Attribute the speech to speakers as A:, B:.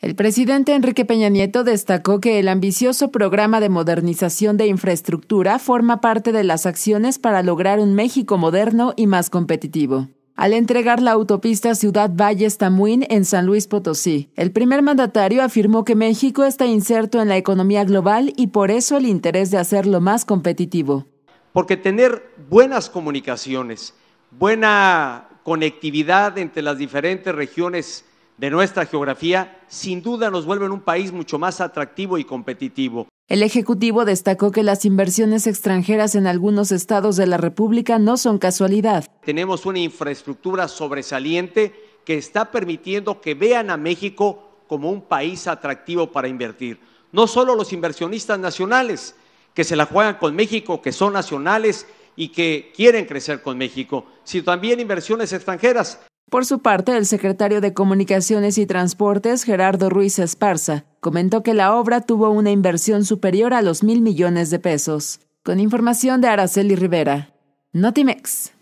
A: El presidente Enrique Peña Nieto destacó que el ambicioso programa de modernización de infraestructura forma parte de las acciones para lograr un México moderno y más competitivo. Al entregar la autopista Ciudad Valles Tamuín en San Luis Potosí, el primer mandatario afirmó que México está inserto en la economía global y por eso el interés de hacerlo más competitivo.
B: Porque tener buenas comunicaciones, buena conectividad entre las diferentes regiones de nuestra geografía, sin duda nos vuelven un país mucho más atractivo y competitivo.
A: El Ejecutivo destacó que las inversiones extranjeras en algunos estados de la República no son casualidad.
B: Tenemos una infraestructura sobresaliente que está permitiendo que vean a México como un país atractivo para invertir. No solo los inversionistas nacionales que se la juegan con México, que son nacionales y que quieren crecer con México, sino también inversiones extranjeras.
A: Por su parte, el secretario de Comunicaciones y Transportes, Gerardo Ruiz Esparza, comentó que la obra tuvo una inversión superior a los mil millones de pesos. Con información de Araceli Rivera. Notimex.